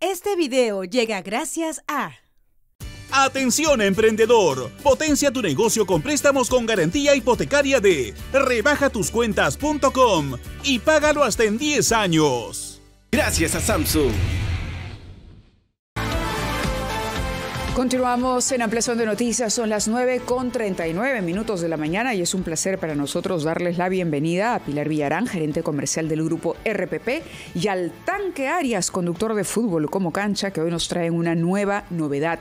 Este video llega gracias a... Atención emprendedor, potencia tu negocio con préstamos con garantía hipotecaria de rebajatuscuentas.com y págalo hasta en 10 años. Gracias a Samsung. Continuamos en ampliación de noticias, son las 9 con 39 minutos de la mañana y es un placer para nosotros darles la bienvenida a Pilar Villarán, gerente comercial del grupo RPP, y al Tanque Arias, conductor de fútbol como cancha, que hoy nos traen una nueva novedad.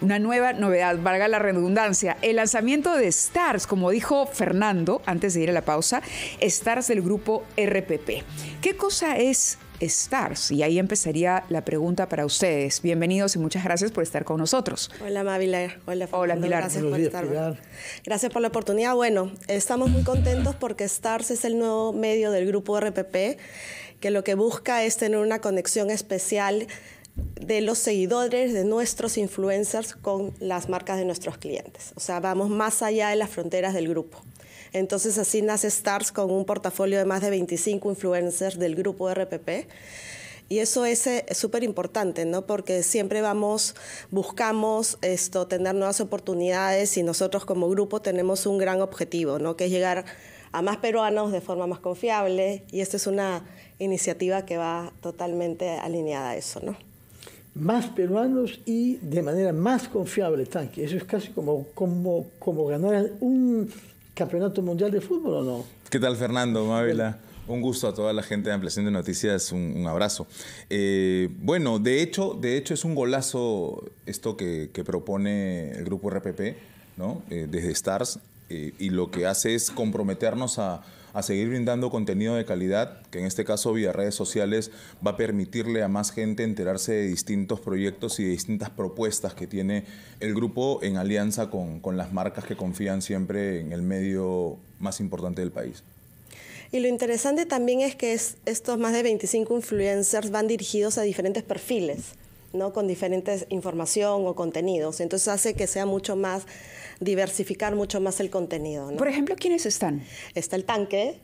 Una nueva novedad, valga la redundancia, el lanzamiento de Stars, como dijo Fernando antes de ir a la pausa, Stars del grupo RPP. ¿Qué cosa es Stars. Y ahí empezaría la pregunta para ustedes. Bienvenidos y muchas gracias por estar con nosotros. Hola, Mavila. Hola, Hola Gracias por estar. Gracias por la oportunidad. Bueno, estamos muy contentos porque Stars es el nuevo medio del grupo RPP, que lo que busca es tener una conexión especial de los seguidores, de nuestros influencers con las marcas de nuestros clientes. O sea, vamos más allá de las fronteras del grupo. Entonces así nace Stars con un portafolio de más de 25 influencers del grupo RPP. Y eso es eh, súper importante, ¿no? Porque siempre vamos, buscamos esto, tener nuevas oportunidades y nosotros como grupo tenemos un gran objetivo, ¿no? Que es llegar a más peruanos de forma más confiable y esta es una iniciativa que va totalmente alineada a eso, ¿no? Más peruanos y de manera más confiable, tanque. Eso es casi como, como, como ganar un campeonato mundial de fútbol o no. ¿Qué tal, Fernando Mávila? Un gusto a toda la gente de Ampliación de Noticias, un, abrazo. Eh, bueno, de hecho, de hecho es un golazo esto que, propone el grupo RPP, ¿no? Eh, desde Stars, eh, y lo que hace es comprometernos a, seguir brindando contenido de calidad, que en este caso vía redes sociales va a permitirle a más gente enterarse de distintos proyectos y de distintas propuestas que tiene el grupo en alianza con, las marcas que confían siempre en el medio más importante del país. Y lo interesante también es que estos más de 25 influencers van dirigidos a diferentes perfiles con diferentes información o contenidos. Entonces hace que sea mucho más, diversificar mucho más el contenido. Por ejemplo, ¿quiénes están? Está el tanque.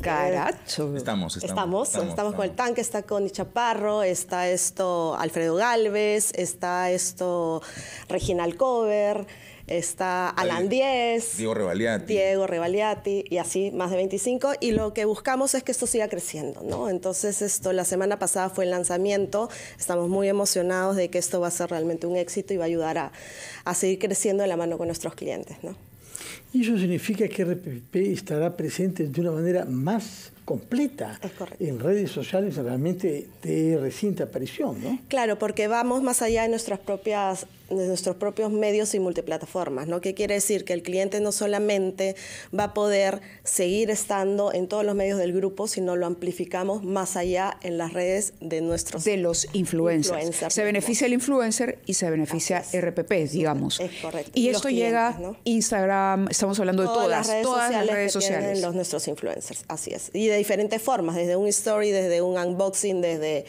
Caracho. Estamos estamos, estamos, con el tanque, está con Chaparro, está esto Alfredo Galvez, está esto Reginald Cover está Alan Diez, Diego Revaliati. Diego y así más de 25 y lo que buscamos es que esto siga creciendo, ¿no? Entonces esto la semana pasada fue el lanzamiento, estamos muy emocionados de que esto va a ser realmente un éxito y va a ayudar a, a seguir creciendo de la mano con nuestros clientes, ¿no? Y eso significa que RPP estará presente de una manera más completa en redes sociales realmente de reciente aparición, ¿no? Claro, porque vamos más allá de nuestras propias de nuestros propios medios y multiplataformas, ¿no? ¿Qué quiere decir? Que el cliente no solamente va a poder seguir estando en todos los medios del grupo, sino lo amplificamos más allá en las redes de nuestros... De los influencers. se beneficia el influencer y se beneficia RPP, digamos. Es correcto. Y, esto llega Instagram, estamos hablando de todas, las redes todas sociales, las redes que los nuestros influencers, así es. Y de diferentes formas, desde un story, desde un unboxing, desde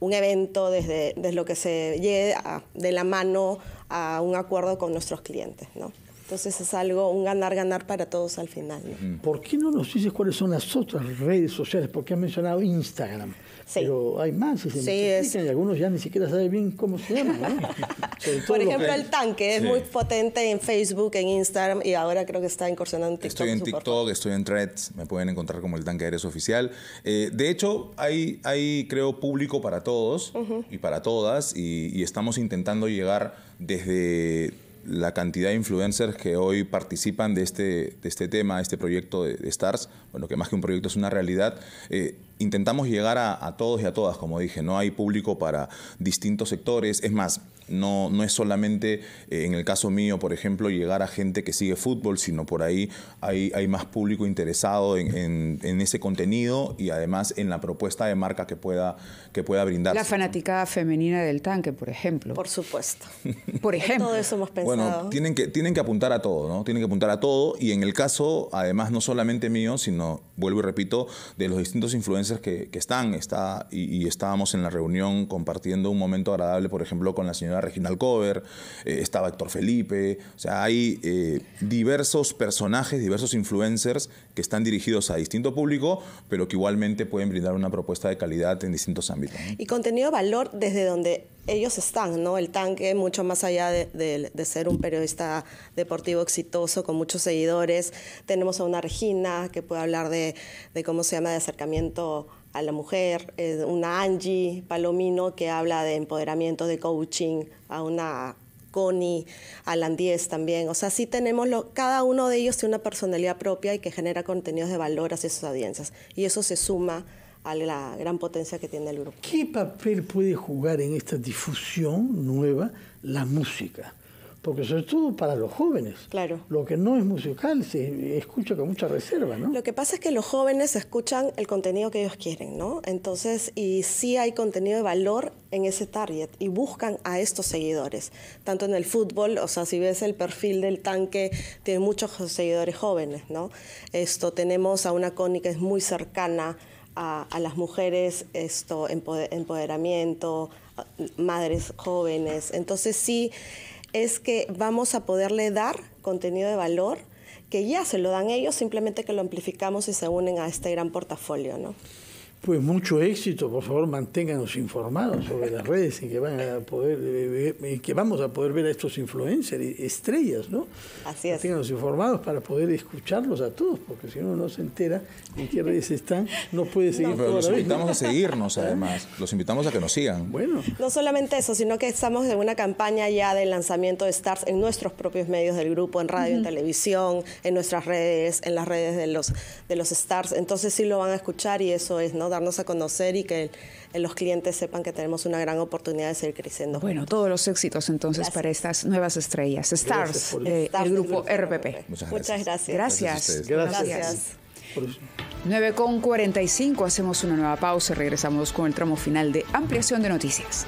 un evento, desde, desde lo que se llegue de la mano a un acuerdo con nuestros clientes, ¿no? Entonces es algo, un ganar-ganar para todos al final. ¿Por qué no nos dices cuáles son las otras redes sociales? Porque has mencionado Instagram. Pero hay más y y algunos ya ni siquiera saben bien cómo se llama Por ejemplo, el tanque es muy potente en Facebook, en Instagram y ahora creo que está incursionando en TikTok. Estoy en TikTok, estoy en Threads, me pueden encontrar como el tanque eres oficial. Eh, de hecho, hay, hay, creo, público para todos y para todas y, estamos intentando llegar desde la cantidad de influencers que hoy participan de este, de este tema, este proyecto de, Stars, bueno, que más que un proyecto es una realidad, eh, intentamos llegar a, todos y a todas, como dije, no hay público para distintos sectores, es más, no, no es solamente eh, en el caso mío, por ejemplo, llegar a gente que sigue fútbol, sino por ahí hay, hay más público interesado en, ese contenido y además en la propuesta de marca que pueda, que pueda brindar. La fanaticada femenina del tanque, por ejemplo. Por supuesto. por ejemplo. todo eso hemos pensado. Bueno, tienen que, tienen que apuntar a todo, ¿no? Tienen que apuntar a todo y en el caso, además, no solamente mío, sino, vuelvo y repito, de los distintos influencers que, están. Está, y, estábamos en la reunión compartiendo un momento agradable, por ejemplo, con la señora Regina Cover, eh, estaba Héctor Felipe. O sea, hay eh, diversos personajes, diversos influencers que están dirigidos a distinto público, pero que igualmente pueden brindar una propuesta de calidad en distintos ámbitos. Y contenido valor desde donde ellos están, ¿no? El tanque, mucho más allá de, ser un periodista deportivo exitoso con muchos seguidores, tenemos a una Regina que puede hablar de, cómo se llama, de acercamiento a la mujer, eh, una Angie Palomino que habla de empoderamiento, de coaching, a una Connie, Alan también. O sea, sí tenemos, lo, cada uno de ellos tiene una personalidad propia y que genera contenidos de valor hacia sus audiencias. Y eso se suma a la gran potencia que tiene el grupo. ¿Qué papel puede jugar en esta difusión nueva la música? porque sobre todo para los jóvenes. Claro. Lo que no es musical se escucha con mucha reserva, ¿no? Lo que pasa es que los jóvenes escuchan el contenido que ellos quieren, ¿no? Entonces, y sí hay contenido de valor en ese target y buscan a estos seguidores. Tanto en el fútbol, o sea, si ves el perfil del tanque, tiene muchos seguidores jóvenes, ¿no? Esto tenemos a una cónica es muy cercana a, las mujeres esto, empoderamiento, madres jóvenes. Entonces sí, es que vamos a poderle dar contenido de valor que ya se lo dan ellos, simplemente que lo amplificamos y se unen a este gran portafolio, ¿no? Pues mucho éxito, por favor manténganos informados sobre las redes y que van a poder, eh, que vamos a poder ver a estos influencers, estrellas, ¿no? Así es. Manténganos informados para poder escucharlos a todos, porque si uno no se entera en qué redes están, no puede seguir. No, los invitamos a seguirnos, ¿Eh? además. Los invitamos a que nos sigan. Bueno. No solamente eso, sino que estamos en una campaña ya de lanzamiento de stars en nuestros propios medios del grupo, en radio, en televisión, en nuestras redes, en las redes de los de los stars. Entonces sí lo van a escuchar y eso es, ¿no? nos a conocer y que los clientes sepan que tenemos una gran oportunidad de seguir creciendo. Bueno, todos los éxitos entonces para estas nuevas estrellas, Stars, eh, el, grupo, RPP. Muchas, gracias. Gracias. Gracias. hacemos una nueva pausa y regresamos con el tramo final de ampliación de noticias.